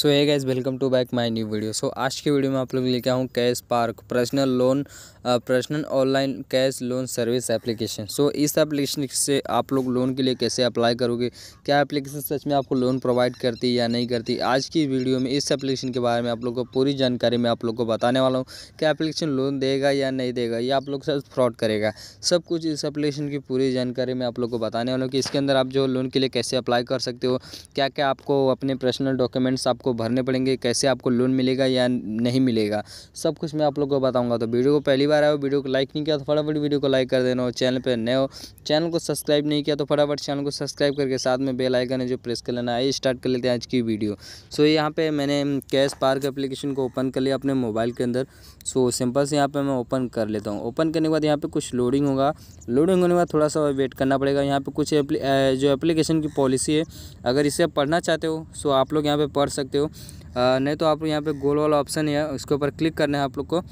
सो ये guys welcome to back my new video so आज की वीडियो में आप लोग लेके आऊँ Cash Park personal loan personal online cash loan service application so इस एप्लीकेशन से आप लोग लोन के लिए कैसे अप्लाई करोगे क्या एप्लीकेशन सच में आपको लोन प्रोवाइड करती है या नहीं करती आज की वीडियो में इस एप्लीकेशन के बारे में आप लोग को पूरी जानकारी मैं आप लोग को बताने वाला हूँ क्या एप्लीकेशन लोन देगा या नहीं देगा या आप लोग सब फ्रॉड करेगा सब कुछ इस एप्लीकेशन की पूरी जानकारी मैं आप लोग को बताने वाला हूँ कि इसके अंदर आप जो लोन के लिए कैसे अप्लाई कर सकते हो क्या क्या आपको अपने पर्सनल डॉक्यूमेंट्स आपको आपको भरने पड़ेंगे कैसे आपको लोन मिलेगा या नहीं मिलेगा सब कुछ मैं आप लोग को बताऊँगा तो वीडियो को पहली बार आया हो वीडियो को लाइक नहीं किया तो फटाफट वीडियो को लाइक कर देना हो चैनल पर नए हो चैनल को सब्सक्राइब नहीं किया तो फटाफट चैनल को सब्सक्राइब करके साथ में बेल आइकन है जो प्रेस कर लेना आई स्टार्ट कर लेते हैं आज की वीडियो सो यहाँ पर मैंने कैश पार्क एप्लीकेशन को ओपन कर लिया अपने मोबाइल के अंदर सो सिंपल से यहाँ पर मैं ओपन कर लेता हूँ ओपन करने के बाद यहाँ पर कुछ लोडिंग होगा लोडिंग होने के बाद थोड़ा सा वेट करना पड़ेगा यहाँ पर कुछ जो एप्लीकेशन की पॉलिसी है अगर इसे आप पढ़ना चाहते हो सो आप लोग यहाँ पर पढ़ सकते हो हो नहीं तो आप यहाँ पे गोल वाला ऑप्शन है उसके ऊपर क्लिक करना है आप लोग को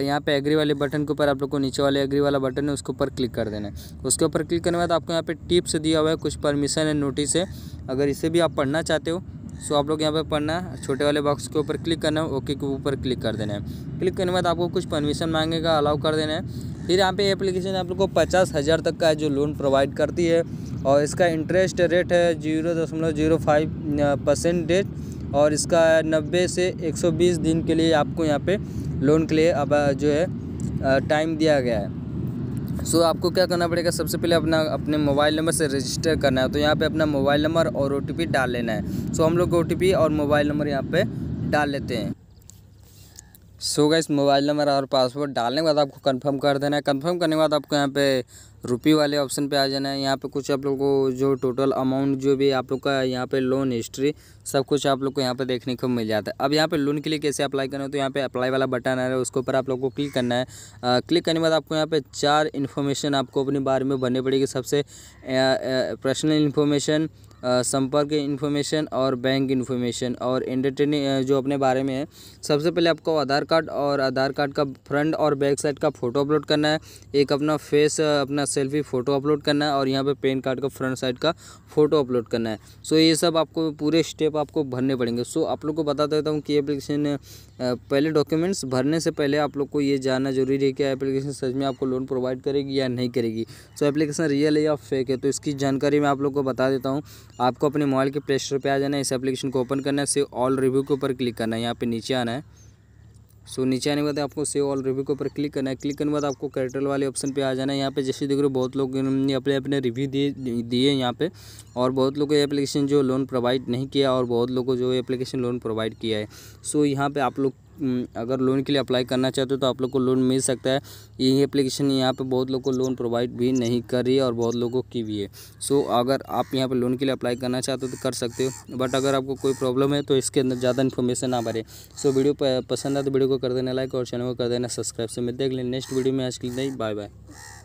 यहाँ पे एग्री वाले बटन के ऊपर आप लोग को नीचे वाले एग्री वाला बटन है उसके ऊपर क्लिक कर देना है उसके ऊपर क्लिक करने के बाद आपको यहाँ पे टिप्स दिया हुआ है कुछ परमिशन है नोटिस है अगर इसे भी आप पढ़ना चाहते हो सो आप लोग यहाँ पर पढ़ना है छोटे वाले बॉक्स के ऊपर क्लिक करना है ओके के ऊपर क्लिक कर देना है क्लिक करने के बाद आपको कुछ परमिशन मांगेगा अलाउ कर देना है फिर यहाँ पे एप्लीकेशन आप लोग को पचास हज़ार तक का जो लोन प्रोवाइड करती है और इसका इंटरेस्ट रेट है जीरो दशमलव जीरो फाइव परसेंटेज और इसका 90 से 120 दिन के लिए आपको यहाँ पे लोन के लिए अब जो है टाइम दिया गया है सो so, आपको क्या करना पड़ेगा सबसे पहले अपना अपने मोबाइल नंबर से रजिस्टर करना है तो यहाँ पे अपना मोबाइल नंबर और ओ डाल लेना है सो so, हम लोग ओ और मोबाइल नंबर यहाँ पर डाल लेते हैं सो so मोबाइल नंबर और पासवर्ड डालने के बाद आपको कंफर्म कर देना है कंफर्म करने के बाद आपको यहाँ पे रुपी वाले ऑप्शन पे आ जाना है यहाँ पे कुछ आप लोग को जो टोटल अमाउंट जो भी आप लोग का यहाँ पे लोन हिस्ट्री सब कुछ आप लोग को यहाँ पे देखने को मिल जाता है अब यहाँ पे लोन के लिए कैसे अप्लाई करना है तो यहाँ पे अप्लाई वाला बटन आ रहा है उसके ऊपर आप लोग को क्लिक करना है आ, क्लिक करने के बाद आपको यहाँ पे चार इन्फॉर्मेशन आपको अपने बारे में भरनी पड़ेगी सबसे पर्सनल इन्फॉर्मेशन संपर्क इन्फॉर्मेशन और बैंक इन्फॉर्मेशन और एंटरटेनिंग जो अपने बारे में है सबसे पहले आपको आधार कार्ड और आधार कार्ड का फ्रंट और बैक साइड का फ़ोटो अपलोड करना है एक अपना फेस अपना सेल्फी फ़ोटो अपलोड करना है और यहाँ पे पेन कार्ड का फ्रंट साइड का फ़ोटो अपलोड करना है सो ये सब आपको पूरे स्टेप आपको भरने पड़ेंगे सो आप लोग को बता देता हूँ कि एप्लीकेशन पहले डॉक्यूमेंट्स भरने से पहले आप लोग को ये जानना जरूरी है कि एप्लीकेशन सच में आपको लोन प्रोवाइड करेगी या नहीं करेगी सो एप्लीकेशन रियल है या फेक है तो इसकी जानकारी मैं आप लोग को बता देता हूँ आपको अपने मोबाइल के प्ले स्टोर पर आ जाना है इस एप्लीकेशन को ओपन करना है सेव ऑल रिव्यू के ऊपर क्लिक करना है यहाँ पे नीचे आना है सो so, नीचे आने के बाद आपको सेव ऑल रिव्यू के ऊपर क्लिक करना है क्लिक करने के बाद आपको कैटरल वाले ऑप्शन पे आ जाना है यहाँ पे जैसे देख रहे हो बहुत लोग ने अपने अपने रिव्यू दिए दिए यहाँ पे और बहुत लोगों को एप्लीकेशन जो लोन प्रोवाइड नहीं किया और बहुत लोगों को जो एप्लीकेशन लोन प्रोवाइड किया है सो so, यहाँ पे आप लोग अगर लोन के लिए अप्लाई करना चाहते हो तो आप लोग को लोन मिल सकता है यही एप्लीकेशन यहाँ पे बहुत लोग को लोन प्रोवाइड भी नहीं कर रही है और बहुत लोगों की भी है सो अगर आप यहाँ पे लोन के लिए अप्लाई करना चाहते हो तो कर सकते हो बट अगर आपको कोई प्रॉब्लम है तो इसके अंदर ज़्यादा इन्फॉर्मेशन ना भरे सो वीडियो पसंद आए तो वीडियो को कर देना लाइक और चैनल को कर देना सब्सक्राइब से मिलते हैं अगले नेक्स्ट वीडियो में आज के लिए नहीं बाय बाय